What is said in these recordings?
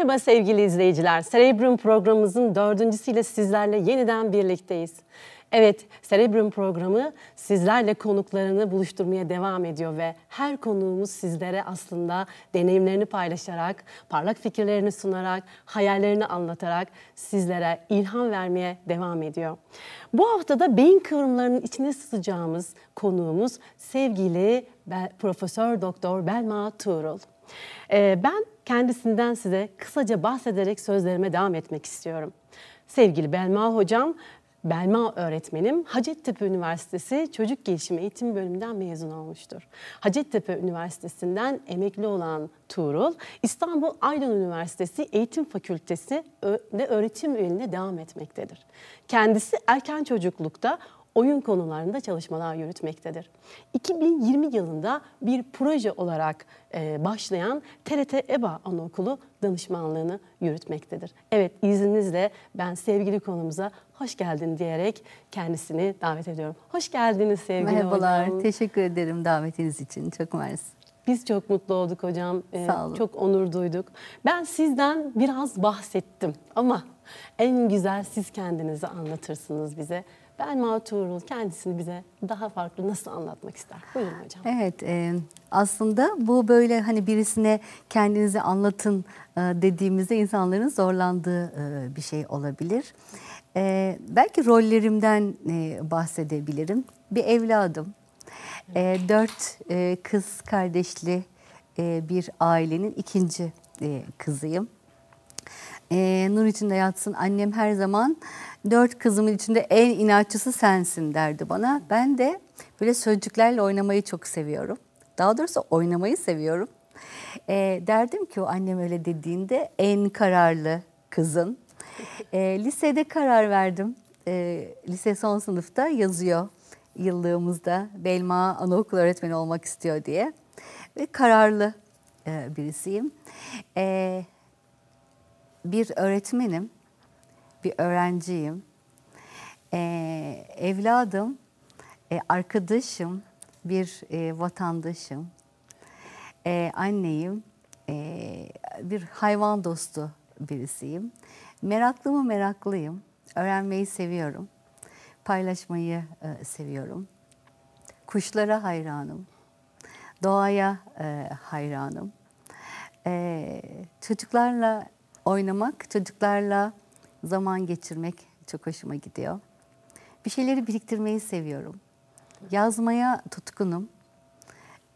Merhaba sevgili izleyiciler. Cerebrum programımızın dördüncüsüyle sizlerle yeniden birlikteyiz. Evet, Cerebrum programı sizlerle konuklarını buluşturmaya devam ediyor ve her konuğumuz sizlere aslında deneyimlerini paylaşarak, parlak fikirlerini sunarak, hayallerini anlatarak sizlere ilham vermeye devam ediyor. Bu haftada beyin kıvrımlarının içine sızacağımız konuğumuz sevgili Profesör Doktor Belma Tuğrul. Ee, ben kendisinden size kısaca bahsederek sözlerime devam etmek istiyorum. Sevgili Belma Hocam, Belma öğretmenim Hacettepe Üniversitesi Çocuk Gelişimi Eğitim Bölümünden mezun olmuştur. Hacettepe Üniversitesi'nden emekli olan Tuğrul, İstanbul Aydın Üniversitesi Eğitim Fakültesi de öğretim üyeliğine devam etmektedir. Kendisi erken çocuklukta oyun konularında çalışmalar yürütmektedir. 2020 yılında bir proje olarak e, başlayan TRT EBA Anaokulu danışmanlığını yürütmektedir. Evet izninizle ben sevgili konumuza hoş geldin diyerek kendisini davet ediyorum. Hoş geldiniz sevgili Merhabalar, hocam. teşekkür ederim davetiniz için. Çok mersi. Biz çok mutlu olduk hocam. Ee, Sağ olun. Çok onur duyduk. Ben sizden biraz bahsettim ama en güzel siz kendinizi anlatırsınız bize. Belma Tuğrul kendisini bize daha farklı nasıl anlatmak ister? Buyurun hocam. Evet e, aslında bu böyle hani birisine kendinizi anlatın e, dediğimizde insanların zorlandığı e, bir şey olabilir. belki rollerimden bahsedebilirim. Bir evladım. dört kız kardeşli bir ailenin ikinci kızıyım e, nur içinde yatsın annem her zaman dört kızımın içinde en inatçısı sensin derdi bana. Ben de böyle sözcüklerle oynamayı çok seviyorum. Daha doğrusu oynamayı seviyorum. E, derdim ki o annem öyle dediğinde en kararlı kızın. E, lisede karar verdim. E, lise son sınıfta yazıyor yıllığımızda Belma anaokul öğretmeni olmak istiyor diye. Ve kararlı e, birisiyim. E, bir öğretmenim, bir öğrenciyim. Ee, evladım, e, arkadaşım, bir e, vatandaşım, e, anneyim, e, bir hayvan dostu birisiyim. Meraklı mı meraklıyım. Öğrenmeyi seviyorum. Paylaşmayı e, seviyorum. Kuşlara hayranım. Doğaya e, hayranım. E, çocuklarla oynamak, çocuklarla zaman geçirmek çok hoşuma gidiyor. Bir şeyleri biriktirmeyi seviyorum. Yazmaya tutkunum.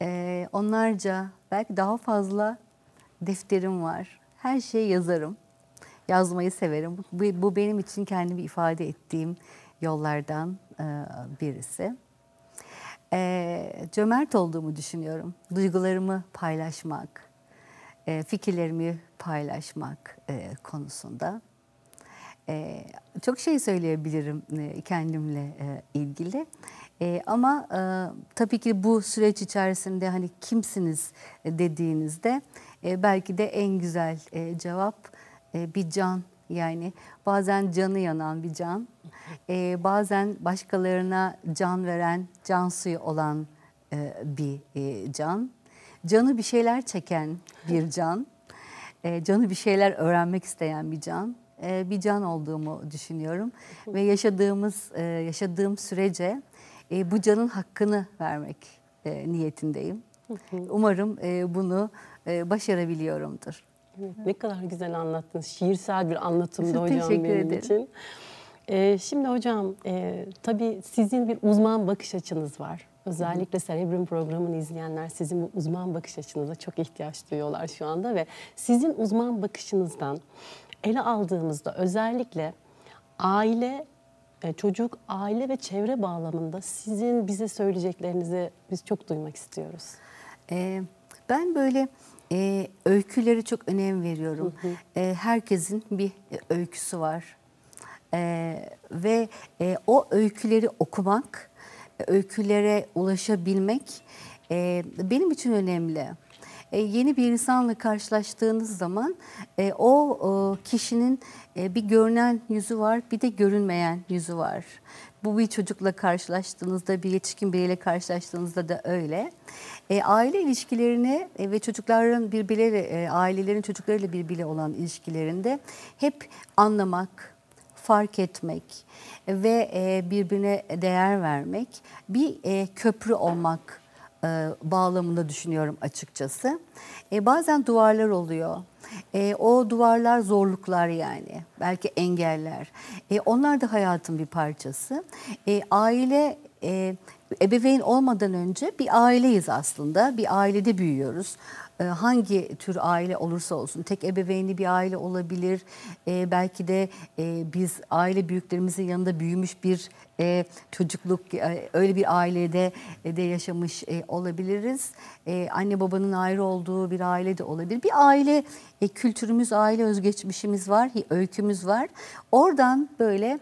Ee, onlarca belki daha fazla defterim var. Her şeyi yazarım. Yazmayı severim. Bu, bu benim için kendimi ifade ettiğim yollardan e, birisi. E, cömert olduğumu düşünüyorum. Duygularımı paylaşmak, e, fikirlerimi paylaşmak e, konusunda. E, çok şey söyleyebilirim kendimle ilgili. ama tabii ki bu süreç içerisinde hani kimsiniz dediğinizde belki de en güzel cevap bir can yani bazen canı yanan bir can, bazen başkalarına can veren, can suyu olan bir can canı bir şeyler çeken bir can, e, canı bir şeyler öğrenmek isteyen bir can, e, bir can olduğumu düşünüyorum ve yaşadığımız e, yaşadığım sürece e, bu canın hakkını vermek e, niyetindeyim. Umarım e, bunu e, başarabiliyorumdur. ne kadar güzel anlattınız. Şiirsel bir anlatımdı hocam teşekkür benim ederim. için. Ee, şimdi hocam e, tabii sizin bir uzman bakış açınız var. Özellikle Cerebrum programını izleyenler sizin bu uzman bakış açınıza çok ihtiyaç duyuyorlar şu anda ve sizin uzman bakışınızdan ele aldığımızda özellikle aile e, çocuk, aile ve çevre bağlamında sizin bize söyleyeceklerinizi biz çok duymak istiyoruz. Ee, ben böyle e, öyküleri çok önem veriyorum. E, herkesin bir e, öyküsü var. E, ve e, o öyküleri okumak öykülere ulaşabilmek e, benim için önemli. E, yeni bir insanla karşılaştığınız zaman e, o e, kişinin e, bir görünen yüzü var bir de görünmeyen yüzü var. Bu bir çocukla karşılaştığınızda, bir yetişkin biriyle karşılaştığınızda da öyle. E, aile ilişkilerini e, ve çocukların birbirleri, e, ailelerin çocuklarıyla birbiri olan ilişkilerinde hep anlamak, fark etmek ve e, birbirine değer vermek bir e, köprü olmak e, bağlamında düşünüyorum açıkçası. Bazen duvarlar oluyor. o duvarlar zorluklar yani. Belki engeller. onlar da hayatın bir parçası. aile ebeveyn olmadan önce bir aileyiz aslında. Bir ailede büyüyoruz. Ee, hangi tür aile olursa olsun tek ebeveynli bir aile olabilir. Ee, belki de e, biz aile büyüklerimizin yanında büyümüş bir e, çocukluk e, öyle bir ailede de yaşamış olabiliriz. Anne babanın ayrı olduğu bir aile de olabilir. Bir aile kültürümüz, aile özgeçmişimiz var, öykümüz var. Oradan böyle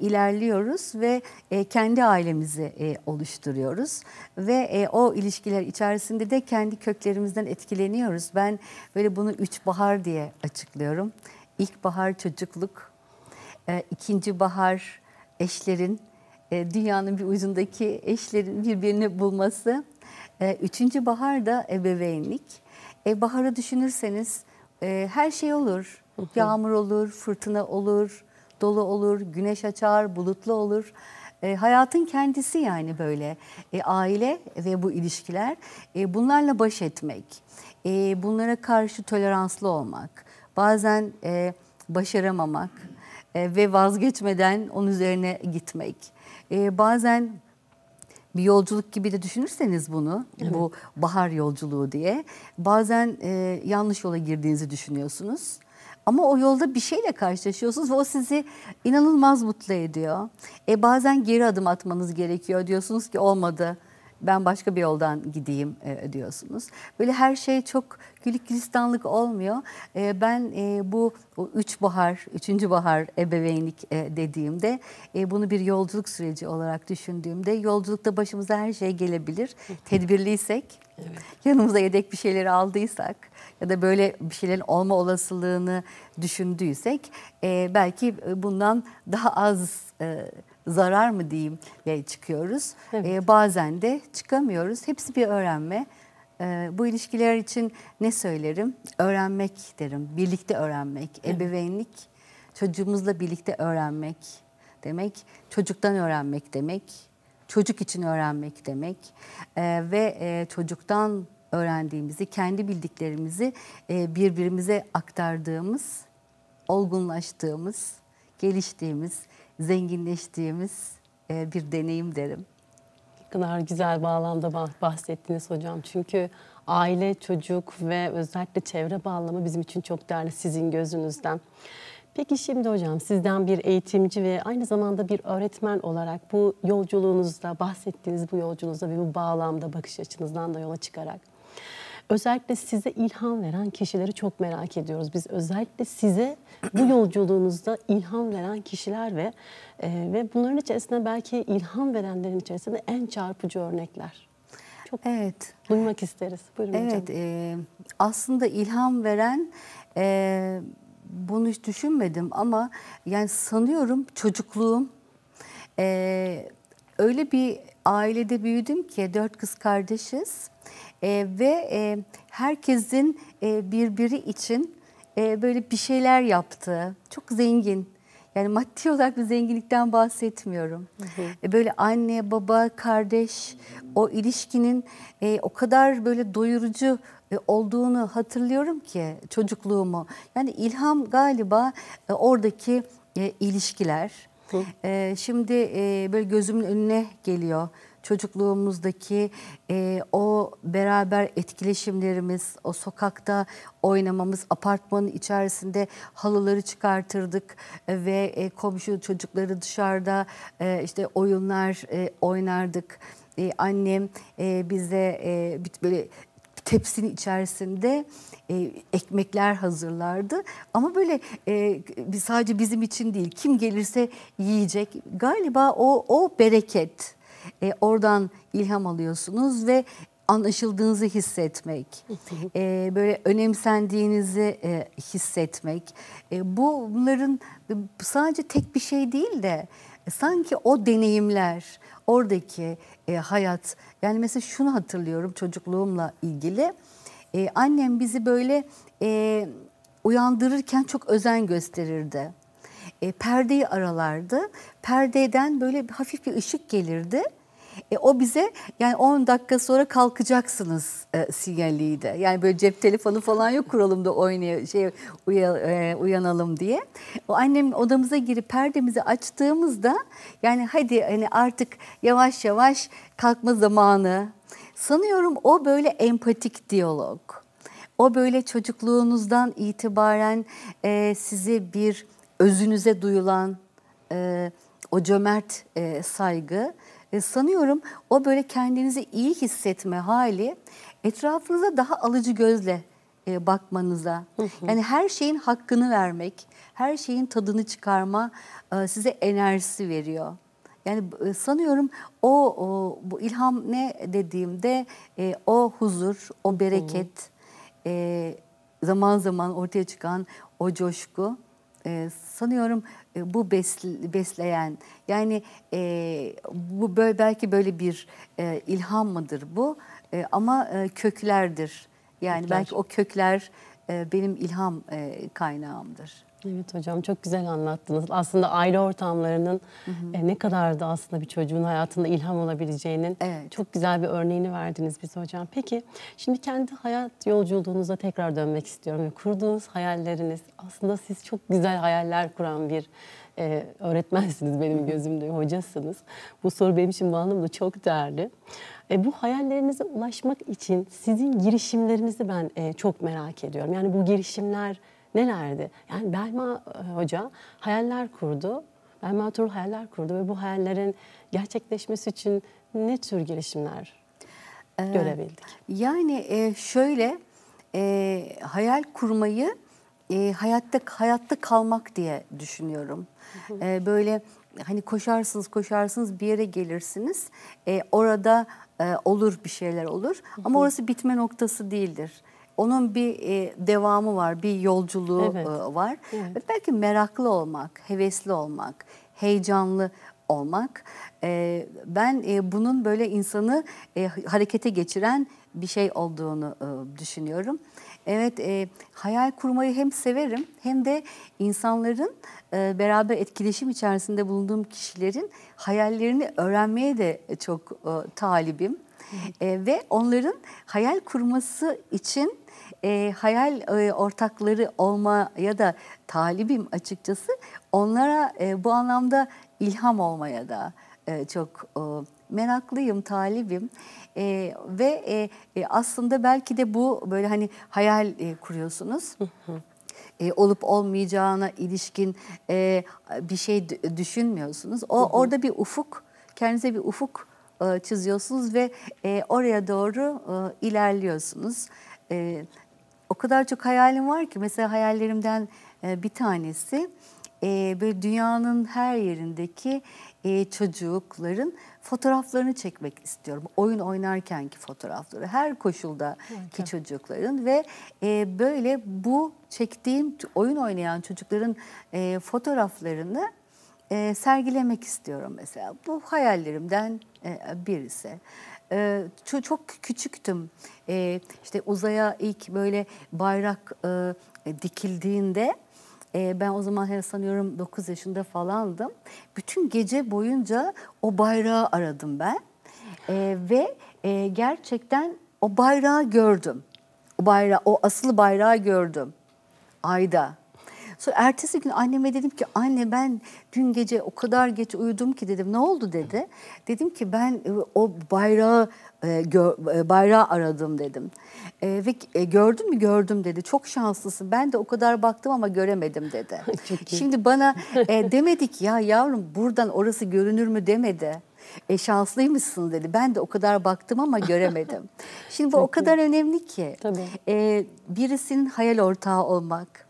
ilerliyoruz ve kendi ailemizi oluşturuyoruz oluşturuyoruz ve e, o ilişkiler içerisinde de kendi köklerimizden etkileniyoruz. Ben böyle bunu üç bahar diye açıklıyorum. İlk bahar çocukluk, e, ikinci bahar eşlerin, e, dünyanın bir ucundaki eşlerin birbirini bulması, e, üçüncü bahar da ebeveynlik. E, baharı düşünürseniz e, her şey olur. Yağmur olur, fırtına olur, dolu olur, güneş açar, bulutlu olur. E, hayatın kendisi yani böyle e, aile ve bu ilişkiler e, bunlarla baş etmek, e, bunlara karşı toleranslı olmak, bazen e, başaramamak e, ve vazgeçmeden onun üzerine gitmek, e, bazen bir yolculuk gibi de düşünürseniz bunu evet. bu bahar yolculuğu diye bazen e, yanlış yola girdiğinizi düşünüyorsunuz ama o yolda bir şeyle karşılaşıyorsunuz ve o sizi inanılmaz mutlu ediyor. E bazen geri adım atmanız gerekiyor. Diyorsunuz ki olmadı ben başka bir yoldan gideyim e, diyorsunuz. Böyle her şey çok gülük gülistanlık olmuyor. E, ben e, bu o üç bahar, üçüncü bahar ebeveynlik e, dediğimde e, bunu bir yolculuk süreci olarak düşündüğümde yolculukta başımıza her şey gelebilir. Tedbirliysek, evet. yanımıza yedek bir şeyleri aldıysak ya da böyle bir şeylerin olma olasılığını düşündüysek e, belki e, bundan daha az e, zarar mı diyeyim diye çıkıyoruz. E, evet. E, bazen de çıkamıyoruz. Hepsi bir öğrenme. E, bu ilişkiler için ne söylerim? Öğrenmek derim. Birlikte öğrenmek. Evet. Ebeveynlik çocuğumuzla birlikte öğrenmek demek. Çocuktan öğrenmek demek. Çocuk için öğrenmek demek. E, ve e, çocuktan öğrendiğimizi, kendi bildiklerimizi e, birbirimize aktardığımız, olgunlaştığımız, geliştiğimiz, zenginleştiğimiz e, bir deneyim derim. Ne kadar güzel bağlamda bahsettiniz hocam. Çünkü aile, çocuk ve özellikle çevre bağlamı bizim için çok değerli sizin gözünüzden. Peki şimdi hocam sizden bir eğitimci ve aynı zamanda bir öğretmen olarak bu yolculuğunuzda, bahsettiğiniz bu yolculuğunuzda ve bu bağlamda bakış açınızdan da yola çıkarak özellikle size ilham veren kişileri çok merak ediyoruz. Biz özellikle size bu yolculuğunuzda ilham veren kişiler ve e, ve bunların içerisinde belki ilham verenlerin içerisinde en çarpıcı örnekler. Çok evet. duymak isteriz. Buyurun evet, hocam. E, aslında ilham veren e, bunu hiç düşünmedim ama yani sanıyorum çocukluğum e, öyle bir ailede büyüdüm ki dört kız kardeşiz e, ve e, herkesin e, birbiri için e, böyle bir şeyler yaptığı, çok zengin. Yani maddi olarak bir zenginlikten bahsetmiyorum. Hı hı. E, böyle anne, baba, kardeş o ilişkinin e, o kadar böyle doyurucu e, olduğunu hatırlıyorum ki çocukluğumu. Yani ilham galiba e, oradaki e, ilişkiler, e, şimdi e, böyle gözümün önüne geliyor çocukluğumuzdaki e, o beraber etkileşimlerimiz, o sokakta oynamamız, apartmanın içerisinde halıları çıkartırdık e, ve e, komşu çocukları dışarıda e, işte oyunlar e, oynardık. Ee, annem e, bize e, böyle tepsinin içerisinde e, ekmekler hazırlardı. Ama böyle e, sadece bizim için değil kim gelirse yiyecek. Galiba o, o bereket. E, oradan ilham alıyorsunuz ve anlaşıldığınızı hissetmek, e, böyle önemsendiğinizi e, hissetmek. E, bu bunların sadece tek bir şey değil de e, sanki o deneyimler, oradaki e, hayat yani mesela şunu hatırlıyorum çocukluğumla ilgili. E, annem bizi böyle e, uyandırırken çok özen gösterirdi. E, perdeyi aralardı. Perdeden böyle hafif bir ışık gelirdi e, o bize yani 10 dakika sonra kalkacaksınız e, sinyaliydi. Yani böyle cep telefonu falan yok da oynay şey uya, e, uyanalım diye. O annem odamıza girip perdemizi açtığımızda yani hadi hani artık yavaş yavaş kalkma zamanı. Sanıyorum o böyle empatik diyalog. O böyle çocukluğunuzdan itibaren e, sizi bir özünüze duyulan e, o cömert e, saygı e, sanıyorum o böyle kendinizi iyi hissetme hali etrafınıza daha alıcı gözle e, bakmanıza. Yani her şeyin hakkını vermek, her şeyin tadını çıkarma e, size enerjisi veriyor. Yani e, sanıyorum o, o bu ilham ne dediğimde e, o huzur, o bereket, E, zaman zaman ortaya çıkan o coşku e, sanıyorum e, bu besl besleyen yani e, bu böyle belki böyle bir e, ilham mıdır bu e, ama e, köklerdir. Yani kökler. belki o kökler e, benim ilham e, kaynağımdır. Evet hocam çok güzel anlattınız. Aslında aile ortamlarının hı hı. E, ne kadar da aslında bir çocuğun hayatında ilham olabileceğinin evet. çok güzel bir örneğini verdiniz bize hocam. Peki şimdi kendi hayat yolculuğunuza tekrar dönmek istiyorum. Yani kurduğunuz hayalleriniz aslında siz çok güzel hayaller kuran bir e, öğretmensiniz benim gözümde hocasınız. Bu soru benim için bu anlamda çok değerli. E, bu hayallerinize ulaşmak için sizin girişimlerinizi ben e, çok merak ediyorum. Yani bu girişimler nelerdi? Yani Belma e, Hoca hayaller kurdu. Belma Turul hayaller kurdu ve bu hayallerin gerçekleşmesi için ne tür girişimler ee, görebildik? Yani e, şöyle e, hayal kurmayı e, hayatta hayatta kalmak diye düşünüyorum. E, böyle hani koşarsınız koşarsınız bir yere gelirsiniz. E, orada e, olur bir şeyler olur ama orası bitme noktası değildir onun bir e, devamı var, bir yolculuğu evet. e, var. Evet. E, belki meraklı olmak, hevesli olmak, heyecanlı olmak. E, ben e, bunun böyle insanı e, harekete geçiren bir şey olduğunu e, düşünüyorum. Evet, e, hayal kurmayı hem severim hem de insanların e, beraber etkileşim içerisinde bulunduğum kişilerin hayallerini öğrenmeye de e, çok e, talibim. E, ve onların hayal kurması için e, hayal e, ortakları olmaya da talibim açıkçası. Onlara e, bu anlamda ilham olmaya da e, çok e, meraklıyım, talibim. E, ve e, e, aslında belki de bu böyle hani hayal e, kuruyorsunuz. e, olup olmayacağına ilişkin e, bir şey düşünmüyorsunuz. O orada bir ufuk, kendinize bir ufuk e, çiziyorsunuz ve e, oraya doğru e, ilerliyorsunuz. E, o kadar çok hayalim var ki mesela hayallerimden e, bir tanesi e, böyle dünyanın her yerindeki e, çocukların fotoğraflarını çekmek istiyorum. Oyun oynarkenki fotoğrafları, her koşulda ki çocukların ve böyle bu çektiğim oyun oynayan çocukların fotoğraflarını sergilemek istiyorum mesela. Bu hayallerimden birisi. Ee, çok, küçüktüm. Ee, işte uzaya ilk böyle bayrak e, dikildiğinde e, ben o zaman sanıyorum 9 yaşında falandım. Bütün gece boyunca o bayrağı aradım ben. Ee, ve e, gerçekten o bayrağı gördüm. O bayrağı, o asıl bayrağı gördüm. Ayda. Sonra ertesi gün anneme dedim ki anne ben dün gece o kadar geç uyudum ki dedim. Ne oldu dedi. Dedim ki ben e, o bayrağı e, e, bayrağı aradım dedim. E, ve e, gördün mü gördüm dedi. Çok şanslısın. Ben de o kadar baktım ama göremedim dedi. Şimdi bana e, demedik ya yavrum buradan orası görünür mü demedi. E, şanslıymışsın dedi. Ben de o kadar baktım ama göremedim. Şimdi bu Çok o kadar iyi. önemli ki. Tabii. E, birisinin hayal ortağı olmak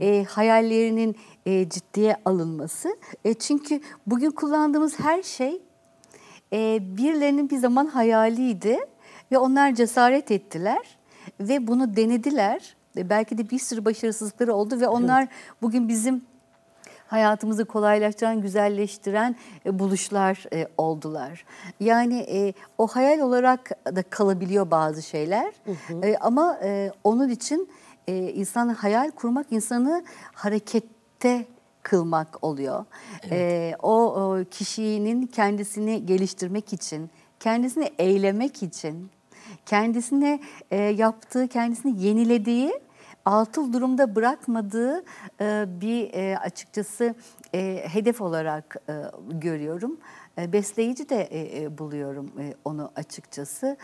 e, hayallerinin e, ciddiye alınması. E, çünkü bugün kullandığımız her şey e, birilerinin bir zaman hayaliydi ve onlar cesaret ettiler ve bunu denediler. E, belki de bir sürü başarısızlıkları oldu ve onlar bugün bizim hayatımızı kolaylaştıran, güzelleştiren buluşlar oldular. Yani o hayal olarak da kalabiliyor bazı şeyler hı hı. ama onun için e, insanı hayal kurmak insanı harekette kılmak oluyor. E, evet. E, o, o kişinin kendisini geliştirmek için, kendisini eylemek için, kendisine e, yaptığı, kendisini yenilediği altıl durumda bırakmadığı e, bir e, açıkçası e, hedef olarak e, görüyorum. E, besleyici de e, e, buluyorum onu açıkçası.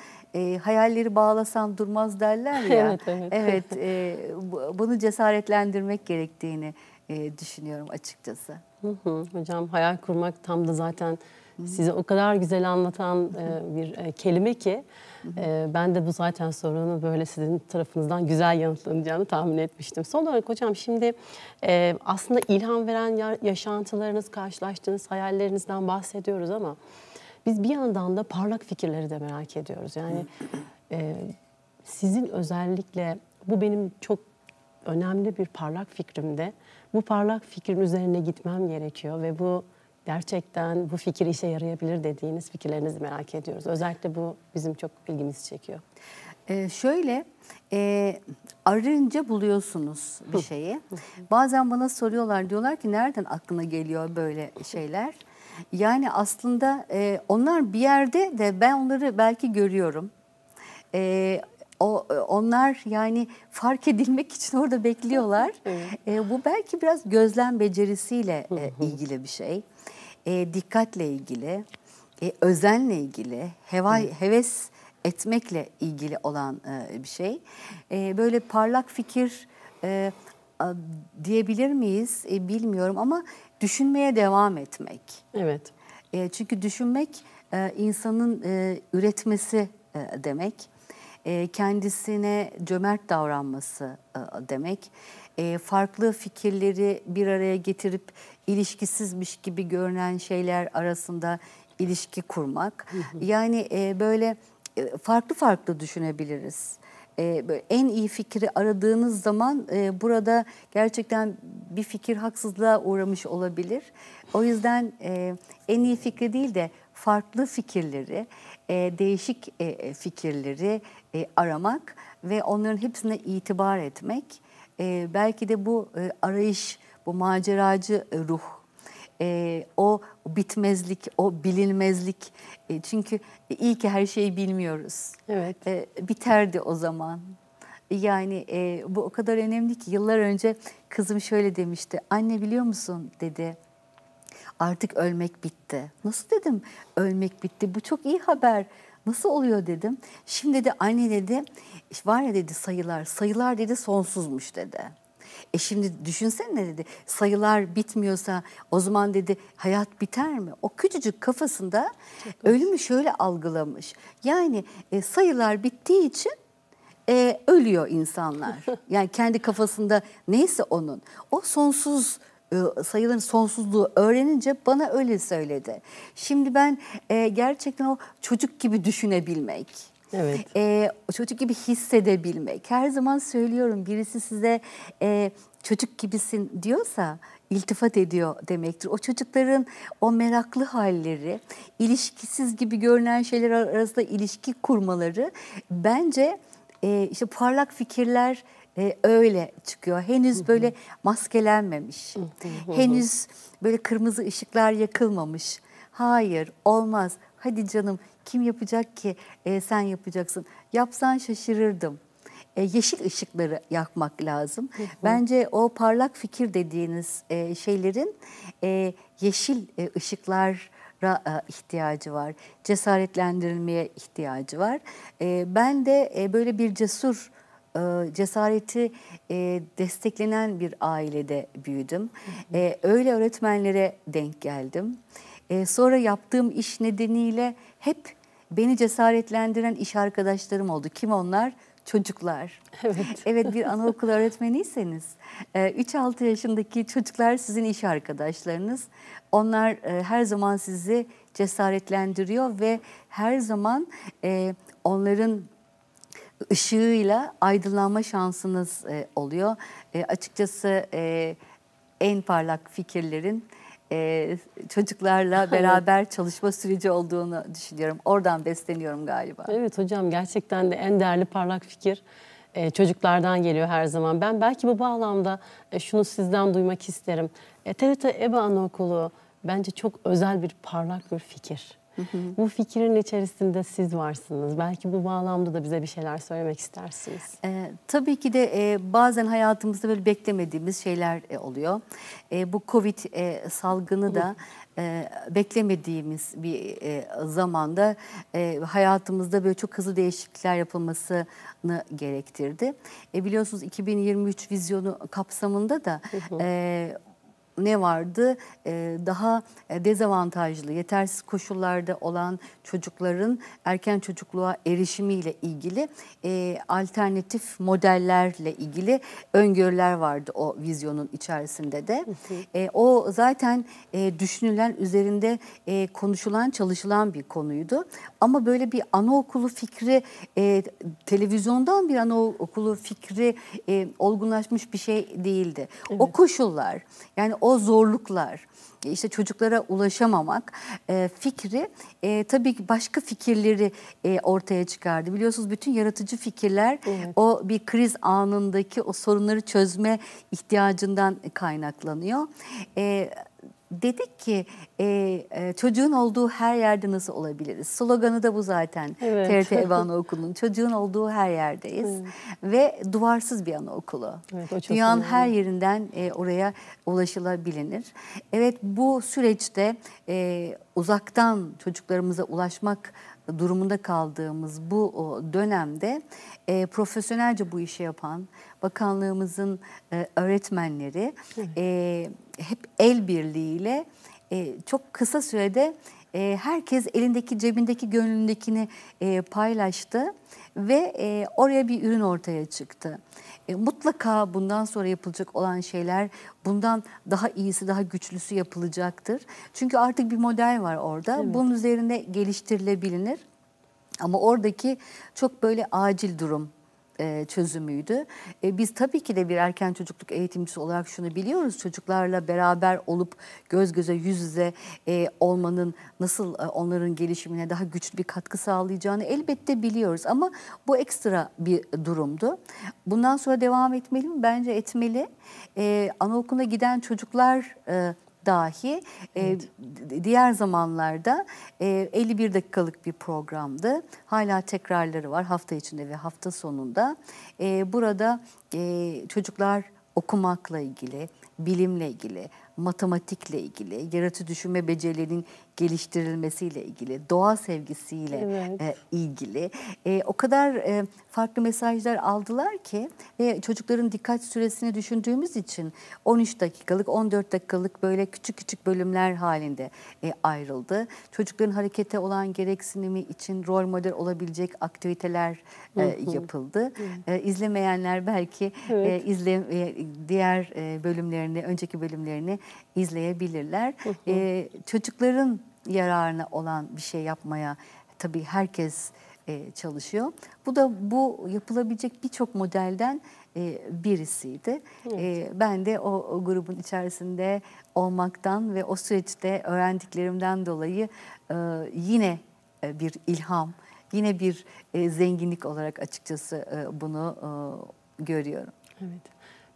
hayalleri bağlasan durmaz derler ya. evet, evet. evet bunu cesaretlendirmek gerektiğini düşünüyorum açıkçası. Hı hı, hocam hayal kurmak tam da zaten size o kadar güzel anlatan e, bir e, kelime ki e, ben de bu zaten sorunu böyle sizin tarafınızdan güzel yanıtlanacağını tahmin etmiştim. Son olarak hocam şimdi e, aslında ilham veren yaşantılarınız, karşılaştığınız hayallerinizden bahsediyoruz ama biz bir yandan da parlak fikirleri de merak ediyoruz. Yani e, sizin özellikle bu benim çok önemli bir parlak fikrimde bu parlak fikrin üzerine gitmem gerekiyor ve bu gerçekten bu fikir işe yarayabilir dediğiniz fikirlerinizi merak ediyoruz. Özellikle bu bizim çok ilgimizi çekiyor. Ee, şöyle e, arınca buluyorsunuz bir şeyi. Bazen bana soruyorlar diyorlar ki nereden aklına geliyor böyle şeyler? Yani aslında e, onlar bir yerde de ben onları belki görüyorum. E, o, onlar yani fark edilmek için orada bekliyorlar. e, bu belki biraz gözlem becerisiyle e, ilgili bir şey e, dikkatle ilgili, e, özenle ilgili, heva, heves etmekle ilgili olan e, bir şey. E, böyle parlak fikir e, a, diyebilir miyiz e, bilmiyorum ama düşünmeye devam etmek. Evet. E, çünkü düşünmek e, insanın e, üretmesi e, demek. E, kendisine cömert davranması e, demek. E, farklı fikirleri bir araya getirip ilişkisizmiş gibi görünen şeyler arasında ilişki kurmak. yani e, böyle e, farklı farklı düşünebiliriz. E, en iyi fikri aradığınız zaman e, burada gerçekten bir fikir haksızlığa uğramış olabilir. O yüzden e, en iyi fikri değil de farklı fikirleri, e, değişik e, e fikirleri e, aramak ve onların hepsine itibar etmek. E, belki de bu e, arayış bu maceracı e, ruh, e, o bitmezlik, o bilinmezlik. E, çünkü e, iyi ki her şeyi bilmiyoruz. Evet. E, biterdi o zaman. Yani e, bu o kadar önemli ki yıllar önce kızım şöyle demişti. Anne biliyor musun dedi. Artık ölmek bitti. Nasıl dedim? Ölmek bitti. Bu çok iyi haber. Nasıl oluyor dedim. Şimdi de anne dedi var ya dedi sayılar. Sayılar dedi sonsuzmuş dedi. E şimdi düşünsene dedi sayılar bitmiyorsa o zaman dedi hayat biter mi? O küçücük kafasında Çok ölümü şöyle algılamış. Yani e, sayılar bittiği için e, ölüyor insanlar. yani kendi kafasında neyse onun. O sonsuz e, sayıların sonsuzluğu öğrenince bana öyle söyledi. Şimdi ben e, gerçekten o çocuk gibi düşünebilmek, Evet. E, çocuk gibi hissedebilmek. Her zaman söylüyorum birisi size e, çocuk gibisin diyorsa iltifat ediyor demektir. O çocukların o meraklı halleri, ilişkisiz gibi görünen şeyler arasında ilişki kurmaları bence e, işte parlak fikirler e, öyle çıkıyor. Henüz böyle maskelenmemiş. Henüz böyle kırmızı ışıklar yakılmamış. Hayır, olmaz. Hadi canım kim yapacak ki e, sen yapacaksın. Yapsan şaşırırdım. E, yeşil ışıkları yakmak lazım. Hı hı. Bence o parlak fikir dediğiniz e, şeylerin e, yeşil e, ışıklar e, ihtiyacı var. Cesaretlendirilmeye ihtiyacı var. E, ben de e, böyle bir cesur cesareti desteklenen bir ailede büyüdüm. Öyle öğretmenlere denk geldim. Sonra yaptığım iş nedeniyle hep Beni cesaretlendiren iş arkadaşlarım oldu. Kim onlar? Çocuklar. Evet. evet bir anaokul öğretmeniyseniz 3-6 e, yaşındaki çocuklar sizin iş arkadaşlarınız. Onlar e, her zaman sizi cesaretlendiriyor ve her zaman e, onların ışığıyla aydınlanma şansınız oluyor. Açıkçası en parlak fikirlerin e, çocuklarla beraber çalışma süreci olduğunu düşünüyorum. Oradan besleniyorum galiba. Evet hocam gerçekten de en değerli parlak fikir e, çocuklardan geliyor her zaman. Ben belki bu bağlamda e, şunu sizden duymak isterim. E, TRT EBA Anaokulu bence çok özel bir parlak bir fikir. Bu fikrin içerisinde siz varsınız. Belki bu bağlamda da bize bir şeyler söylemek istersiniz. E, tabii ki de e, bazen hayatımızda böyle beklemediğimiz şeyler e, oluyor. E, bu Covid e, salgını da e, beklemediğimiz bir e, zamanda e, hayatımızda böyle çok hızlı değişiklikler yapılmasını gerektirdi. E, biliyorsunuz 2023 vizyonu kapsamında da e, ne vardı? Ee, daha e, dezavantajlı, yetersiz koşullarda olan çocukların erken çocukluğa erişimiyle ilgili e, alternatif modellerle ilgili öngörüler vardı o vizyonun içerisinde de. E, o zaten düşünülen, üzerinde konuşulan, çalışılan bir konuydu. Ama böyle bir anaokulu fikri, televizyondan bir anaokulu fikri olgunlaşmış bir şey değildi. Evet. O koşullar, yani o zorluklar, işte çocuklara ulaşamamak e, fikri e, tabii ki başka fikirleri e, ortaya çıkardı. Biliyorsunuz bütün yaratıcı fikirler evet. o bir kriz anındaki o sorunları çözme ihtiyacından kaynaklanıyor. E, dedik ki e, e, çocuğun olduğu her yerde nasıl olabiliriz? Sloganı da bu zaten evet. TRT Ev Anaokulu'nun. çocuğun olduğu her yerdeyiz evet. ve duvarsız bir anaokulu. Evet, Dünyanın önemli. her yerinden e, oraya ulaşılabilinir. Evet bu süreçte e, uzaktan çocuklarımıza ulaşmak durumunda kaldığımız bu dönemde e, profesyonelce bu işi yapan bakanlığımızın e, öğretmenleri e, hep el birliğiyle e, çok kısa sürede e, herkes elindeki cebindeki gönlündekini e, paylaştı ve e, oraya bir ürün ortaya çıktı. E, mutlaka bundan sonra yapılacak olan şeyler bundan daha iyisi, daha güçlüsü yapılacaktır. Çünkü artık bir model var orada. Evet. Bunun üzerine geliştirilebilir. Ama oradaki çok böyle acil durum e, çözümüydü. E, biz tabii ki de bir erken çocukluk eğitimcisi olarak şunu biliyoruz. Çocuklarla beraber olup göz göze yüz yüze e, olmanın nasıl e, onların gelişimine daha güçlü bir katkı sağlayacağını elbette biliyoruz. Ama bu ekstra bir durumdu. Bundan sonra devam etmeli mi? Bence etmeli. E, anaokuluna giden çocuklar... E, dahi e, evet. e, diğer zamanlarda e, 51 dakikalık bir programdı. Hala tekrarları var hafta içinde ve hafta sonunda. E, burada e, çocuklar okumakla ilgili, bilimle ilgili, matematikle ilgili, yaratıcı düşünme becerilerinin geliştirilmesiyle ilgili, doğa sevgisiyle evet. E, ilgili e, o kadar e, farklı mesajlar aldılar ki ve çocukların dikkat süresini düşündüğümüz için 13 dakikalık, 14 dakikalık böyle küçük küçük bölümler halinde ayrıldı. Çocukların harekete olan gereksinimi için rol model olabilecek aktiviteler yapıldı. İzlemeyenler belki evet. izle diğer bölümlerini, önceki bölümlerini izleyebilirler. çocukların yararına olan bir şey yapmaya tabii herkes e, çalışıyor. Bu da bu yapılabilecek birçok modelden e, birisiydi. E, evet. E, ben de o, o grubun içerisinde olmaktan ve o süreçte öğrendiklerimden dolayı e, yine e, bir ilham, yine bir e, zenginlik olarak açıkçası e, bunu e, görüyorum. Evet.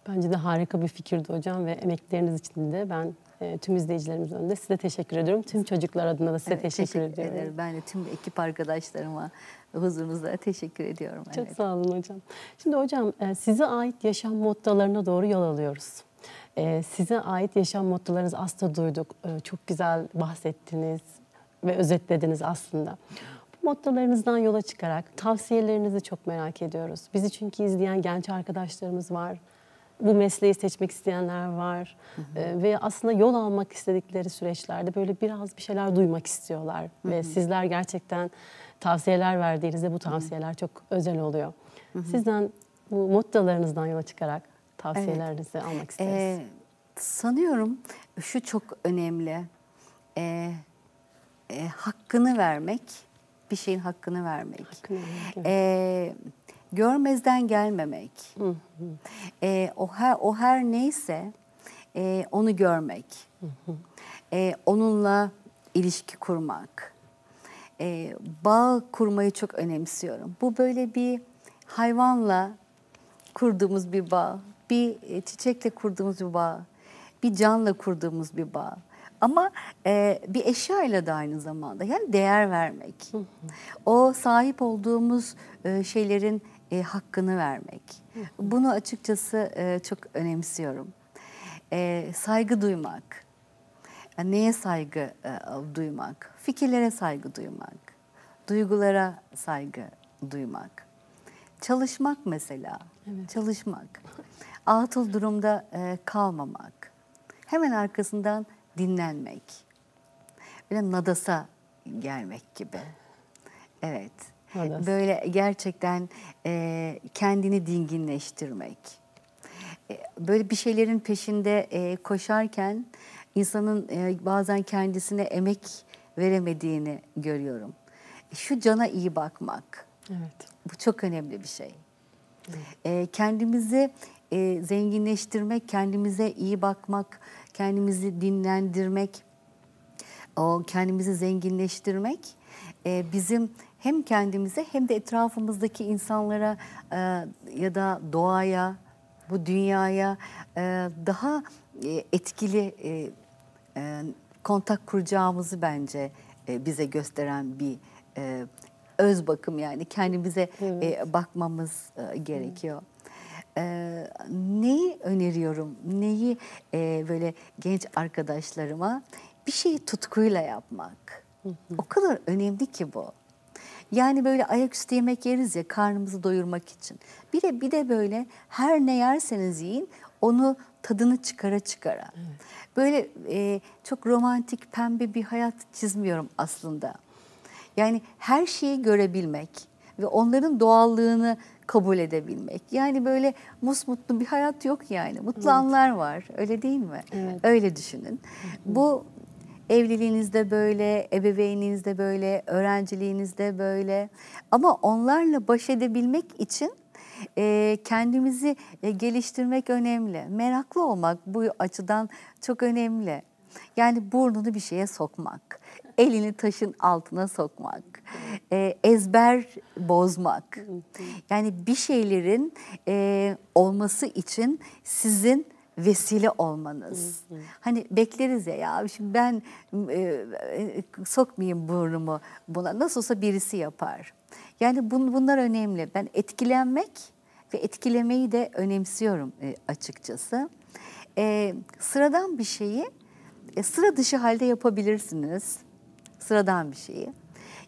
Bence de harika bir fikirdi hocam ve emekleriniz için de ben ee, tüm izleyicilerimiz önünde size teşekkür ediyorum. Tüm çocuklar adına da size evet, teşekkür, teşekkür ediyorum. Ederim. Ben de tüm ekip arkadaşlarıma huzurunuzda teşekkür ediyorum. Çok evet. sağ olun hocam. Şimdi hocam e, size ait yaşam moddalarına doğru yol alıyoruz. E, size ait yaşam moddalarınızı aslında duyduk. E, çok güzel bahsettiniz ve özetlediniz aslında Bu moddalarınızdan yola çıkarak tavsiyelerinizi çok merak ediyoruz. Bizi çünkü izleyen genç arkadaşlarımız var bu mesleği seçmek isteyenler var. Hı hı. E, ve aslında yol almak istedikleri süreçlerde böyle biraz bir şeyler duymak istiyorlar. Hı hı. Ve sizler gerçekten tavsiyeler verdiğinizde bu tavsiyeler hı hı. çok özel oluyor. Hı hı. Sizden bu mottolarınızdan yola çıkarak tavsiyelerinizi evet. almak isteriz. Ee, sanıyorum şu çok önemli. Ee, e, hakkını vermek, bir şeyin hakkını vermek. Hakkını vermek. Ee, görmezden gelmemek. Hı hı. E, o her o her neyse e, onu görmek. Hı hı. E, onunla ilişki kurmak. E, bağ kurmayı çok önemsiyorum. Bu böyle bir hayvanla kurduğumuz bir bağ, bir e, çiçekle kurduğumuz bir bağ, bir canla kurduğumuz bir bağ. Ama e, bir eşyayla da aynı zamanda yani değer vermek. o sahip olduğumuz e, şeylerin e, hakkını vermek. Bunu açıkçası e, çok önemsiyorum. E, saygı duymak. Yani e, neye saygı e, duymak? Fikirlere saygı duymak. Duygulara saygı duymak. Çalışmak mesela. Evet. Çalışmak. Atıl durumda e, kalmamak. Hemen arkasından dinlenmek. Böyle nadasa gelmek gibi. Evet. Hadas. Böyle gerçekten e, kendini dinginleştirmek. E, böyle bir şeylerin peşinde e, koşarken insanın e, bazen kendisine emek veremediğini görüyorum. E, şu cana iyi bakmak. Evet. Bu çok önemli bir şey. Evet. E, kendimizi e, zenginleştirmek, kendimize iyi bakmak, kendimizi dinlendirmek, o kendimizi zenginleştirmek e, bizim hem kendimize hem de etrafımızdaki insanlara e, ya da doğaya, bu dünyaya e, daha e, etkili e, e, kontak kuracağımızı bence e, bize gösteren bir e, öz bakım yani kendimize e, evet. e, bakmamız e, gerekiyor. E, neyi öneriyorum, neyi e, böyle genç arkadaşlarıma bir şeyi tutkuyla yapmak. O kadar önemli ki bu. Yani böyle ayaküstü yemek yeriz ya karnımızı doyurmak için. Bir de bir de böyle her ne yerseniz yiyin onu tadını çıkara çıkara. Evet. Böyle e, çok romantik pembe bir hayat çizmiyorum aslında. Yani her şeyi görebilmek ve onların doğallığını kabul edebilmek. Yani böyle musmutlu bir hayat yok yani. Mutlu evet. anlar var. Öyle değil mi? Evet. Öyle düşünün. Hı hı. Bu Evliliğinizde böyle, ebeveyninizde böyle, öğrenciliğinizde böyle. Ama onlarla baş edebilmek için e, kendimizi e, geliştirmek önemli. Meraklı olmak bu açıdan çok önemli. Yani burnunu bir şeye sokmak, elini taşın altına sokmak, e, ezber bozmak. Yani bir şeylerin e, olması için sizin vesile olmanız. Hı hı. Hani bekleriz ya ya şimdi ben e, e, sokmayayım burnumu buna nasıl olsa birisi yapar. Yani bun, bunlar önemli. Ben etkilenmek ve etkilemeyi de önemsiyorum e, açıkçası. E, sıradan bir şeyi e, sıra dışı halde yapabilirsiniz. Sıradan bir şeyi.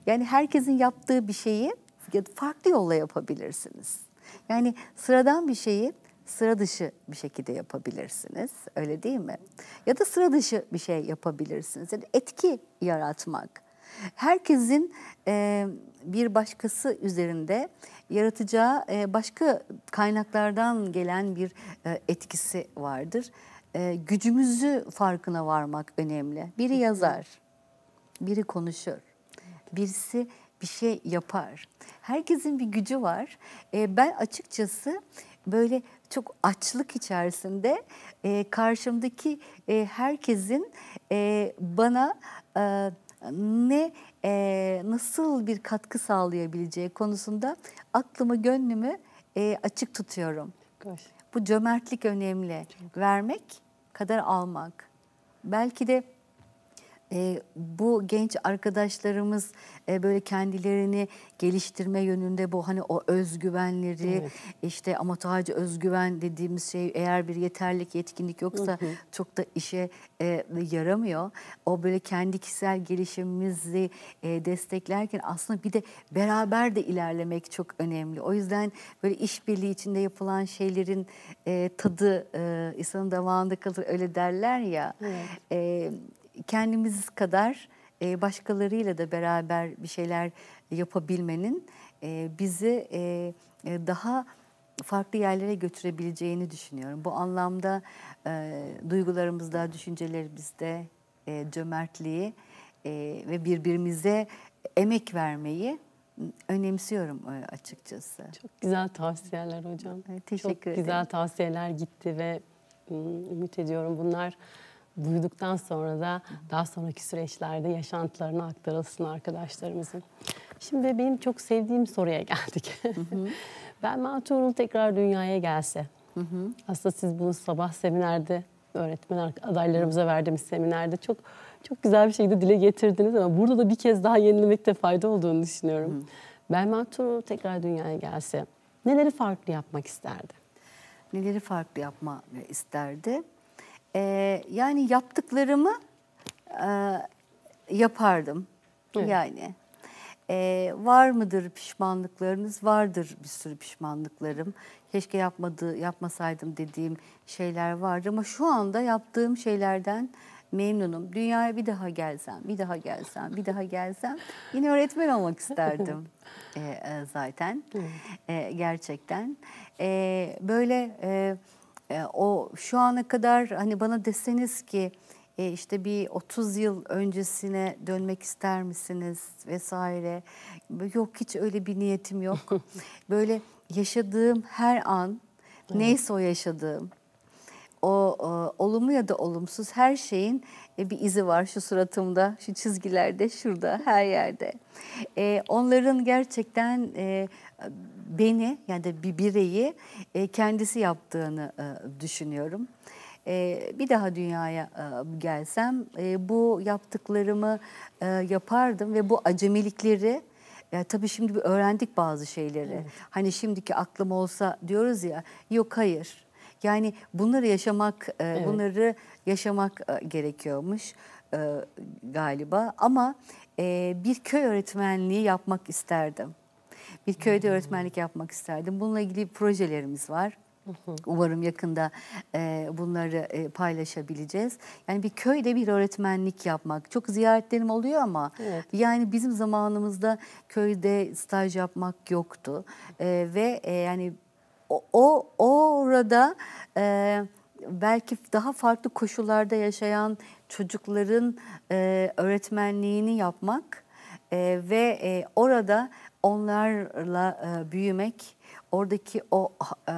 Yani herkesin yaptığı bir şeyi farklı yolla yapabilirsiniz. Yani sıradan bir şeyi sıra dışı bir şekilde yapabilirsiniz. Öyle değil mi? Ya da sıra dışı bir şey yapabilirsiniz. Yani etki yaratmak. Herkesin e, bir başkası üzerinde yaratacağı e, başka kaynaklardan gelen bir e, etkisi vardır. E, gücümüzü farkına varmak önemli. Biri yazar, biri konuşur, birisi bir şey yapar. Herkesin bir gücü var. E, ben açıkçası böyle çok açlık içerisinde e, karşımdaki e, herkesin e, bana e, ne e, nasıl bir katkı sağlayabileceği konusunda aklımı gönlümü e, açık tutuyorum. Gosh. Bu cömertlik önemli. Çok. Vermek kadar almak. Belki de e, bu genç arkadaşlarımız e, böyle kendilerini geliştirme yönünde bu hani o özgüvenleri evet. işte amatörce özgüven dediğimiz şey eğer bir yeterlik yetkinlik yoksa hı hı. çok da işe e, yaramıyor. O böyle kendi kişisel gelişimimizi e, desteklerken aslında bir de beraber de ilerlemek çok önemli. O yüzden böyle işbirliği içinde yapılan şeylerin e, tadı e, insanın damağında kalır öyle derler ya. Evet. E, kendimiz kadar e, başkalarıyla da beraber bir şeyler yapabilmenin e, bizi e, e, daha farklı yerlere götürebileceğini düşünüyorum. Bu anlamda e, duygularımızda, düşüncelerimizde e, cömertliği e, ve birbirimize emek vermeyi önemsiyorum e, açıkçası. Çok güzel tavsiyeler hocam. Teşekkür Çok ederim. Çok güzel tavsiyeler gitti ve ıı, ümit ediyorum bunlar duyduktan sonra da daha sonraki süreçlerde yaşantılarını aktarılsın arkadaşlarımızın. Şimdi benim çok sevdiğim soruya geldik. Hı hı. ben Matuğrul tekrar dünyaya gelse. Hı hı. Aslında siz bunu sabah seminerde öğretmen adaylarımıza verdiğimiz seminerde çok çok güzel bir şekilde dile getirdiniz ama burada da bir kez daha yenilemekte fayda olduğunu düşünüyorum. Hı. Belma Turul tekrar dünyaya gelse neleri farklı yapmak isterdi? Neleri farklı yapma isterdi? e, yani yaptıklarımı e, yapardım. Evet. Yani e, var mıdır pişmanlıklarınız? Vardır bir sürü pişmanlıklarım. Keşke yapmadı, yapmasaydım dediğim şeyler vardı ama şu anda yaptığım şeylerden memnunum. Dünyaya bir daha gelsem, bir daha gelsem, bir daha gelsem yine öğretmen olmak isterdim e, e, zaten. E, gerçekten. E, böyle e, ee, o şu ana kadar hani bana deseniz ki e, işte bir 30 yıl öncesine dönmek ister misiniz vesaire. Yok hiç öyle bir niyetim yok. Böyle yaşadığım her an neyse o yaşadığım o e, olumlu ya da olumsuz her şeyin e, bir izi var şu suratımda, şu çizgilerde, şurada, her yerde. E, onların gerçekten e, beni yani bir bireyi e, kendisi yaptığını e, düşünüyorum. E, bir daha dünyaya gelsem bu yaptıklarımı yapardım ve bu acemilikleri ya tabii şimdi bir öğrendik bazı şeyleri. Evet. Hani şimdiki aklım olsa diyoruz ya yok hayır. Yani bunları yaşamak, evet. bunları yaşamak gerekiyormuş galiba. Ama bir köy öğretmenliği yapmak isterdim. Bir köyde öğretmenlik yapmak isterdim. Bununla ilgili projelerimiz var. Umarım yakında e, bunları e, paylaşabileceğiz. Yani bir köyde bir öğretmenlik yapmak. Çok ziyaretlerim oluyor ama evet. yani bizim zamanımızda köyde staj yapmak yoktu. E, ve e, yani o, o orada e, belki daha farklı koşullarda yaşayan çocukların e, öğretmenliğini yapmak e, ve e, orada onlarla e, büyümek, oradaki o e,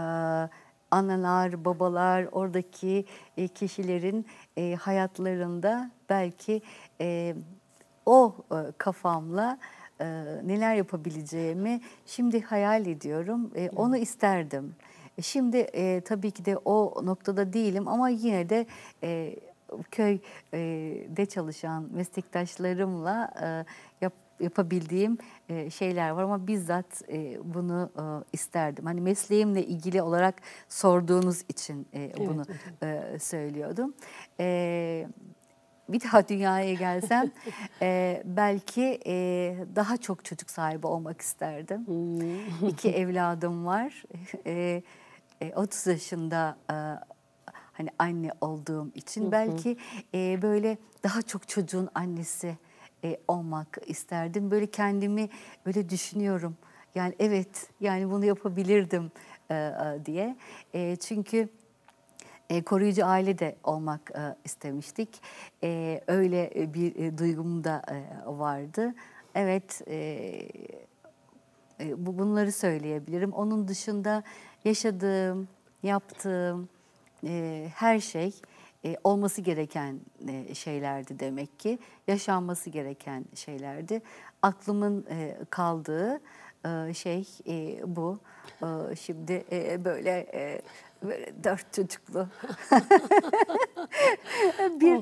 analar, babalar, oradaki e, kişilerin e, hayatlarında belki e, o e, kafamla e, neler yapabileceğimi şimdi hayal ediyorum. E, onu isterdim. E, şimdi e, tabii ki de o noktada değilim ama yine de e, köyde e, çalışan meslektaşlarımla e, yap, yapabildiğim e, şeyler var ama bizzat e, bunu e, isterdim. Hani mesleğimle ilgili olarak sorduğunuz için bunu evet, söylüyordum. bir daha dünyaya gelsem belki daha çok çocuk sahibi olmak isterdim. Hmm. İki evladım var. 30 yaşında hani anne olduğum için belki böyle daha çok çocuğun annesi e, olmak isterdim. Böyle kendimi böyle düşünüyorum. Yani evet yani bunu yapabilirdim e, e diye. E, çünkü e, koruyucu aile de olmak e, istemiştik. E, öyle e, bir e, duygum da e, vardı. Evet e, e, bunları söyleyebilirim. Onun dışında yaşadığım, yaptığım e, her şey e, olması gereken e, şeylerdi demek ki. Yaşanması gereken şeylerdi. Aklımın e, kaldığı şey bu. şimdi böyle... dört çocuklu. bir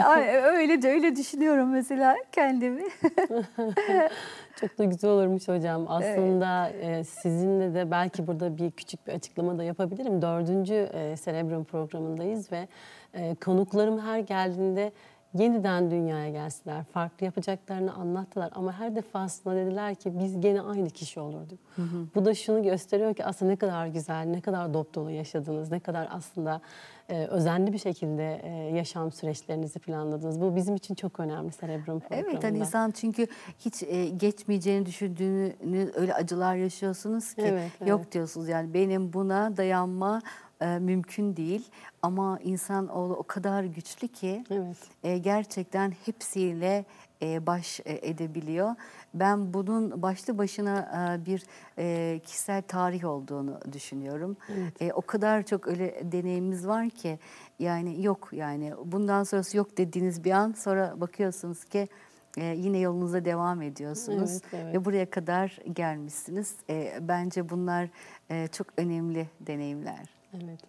oh. öyle de öyle düşünüyorum mesela kendimi. Çok da güzel olurmuş hocam. Aslında evet. sizinle de belki burada bir küçük bir açıklama da yapabilirim. Dördüncü e, Cerebrum programındayız ve ee, konuklarım her geldiğinde yeniden dünyaya gelsinler. Farklı yapacaklarını anlattılar ama her defasında dediler ki biz gene aynı kişi olurduk. Hı hı. Bu da şunu gösteriyor ki aslında ne kadar güzel, ne kadar dop dolu yaşadınız, ne kadar aslında e, özenli bir şekilde e, yaşam süreçlerinizi planladınız. Bu bizim için çok önemli Cerebrum programında. Evet hani insan çünkü hiç e, geçmeyeceğini düşündüğünü öyle acılar yaşıyorsunuz ki evet, evet. yok diyorsunuz yani benim buna dayanma e, mümkün değil. Ama insan oğlu o kadar güçlü ki evet. e, gerçekten hepsiyle e, baş e, edebiliyor. Ben bunun başlı başına e, bir e, kişisel tarih olduğunu düşünüyorum. Evet. E, o kadar çok öyle deneyimimiz var ki yani yok yani bundan sonrası yok dediğiniz bir an sonra bakıyorsunuz ki e, yine yolunuza devam ediyorsunuz evet, evet. ve buraya kadar gelmişsiniz. E, bence bunlar e, çok önemli deneyimler. Evet.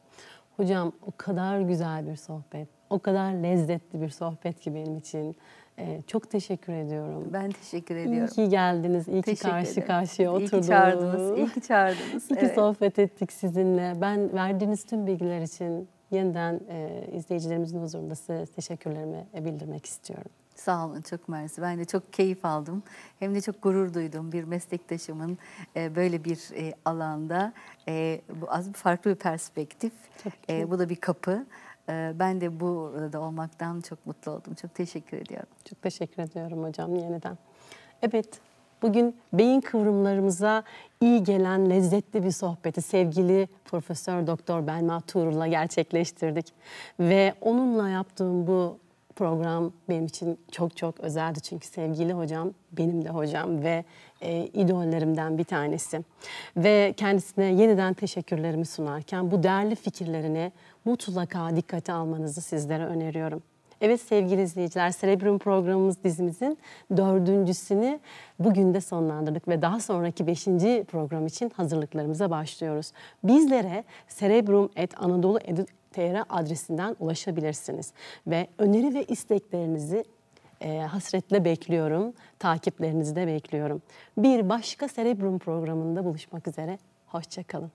Hocam o kadar güzel bir sohbet. O kadar lezzetli bir sohbet ki benim için. Ee, çok teşekkür ediyorum. Ben teşekkür ediyorum. İyi ki geldiniz, iyi teşekkür ki karşı ederim. karşıya oturdunuz. İyi ki çağırdınız, iyi ki çağırdınız. iyi ki evet. sohbet ettik sizinle. Ben verdiğiniz tüm bilgiler için yeniden e, izleyicilerimizin huzurunda size teşekkürlerimi bildirmek istiyorum. Sağ olun çok mersi. Ben de çok keyif aldım. Hem de çok gurur duydum bir meslektaşımın e, böyle bir e, alanda e, bu az bir farklı bir perspektif. bu da bir kapı. ben de burada olmaktan çok mutlu oldum. Çok teşekkür ediyorum. Çok teşekkür ediyorum hocam yeniden. Evet Bugün beyin kıvrımlarımıza iyi gelen lezzetli bir sohbeti sevgili Profesör Doktor Belma Tuğrul'la gerçekleştirdik. Ve onunla yaptığım bu program benim için çok çok özeldi. Çünkü sevgili hocam benim de hocam ve e, idollerimden bir tanesi. Ve kendisine yeniden teşekkürlerimi sunarken bu değerli fikirlerini mutlaka dikkate almanızı sizlere öneriyorum. Evet sevgili izleyiciler, Cerebrum programımız dizimizin dördüncüsünü bugün de sonlandırdık ve daha sonraki beşinci program için hazırlıklarımıza başlıyoruz. Bizlere cerebrum.anadolu.edu.tr TR adresinden ulaşabilirsiniz. Ve öneri ve isteklerinizi e, hasretle bekliyorum, takiplerinizi de bekliyorum. Bir başka Cerebrum programında buluşmak üzere, hoşçakalın.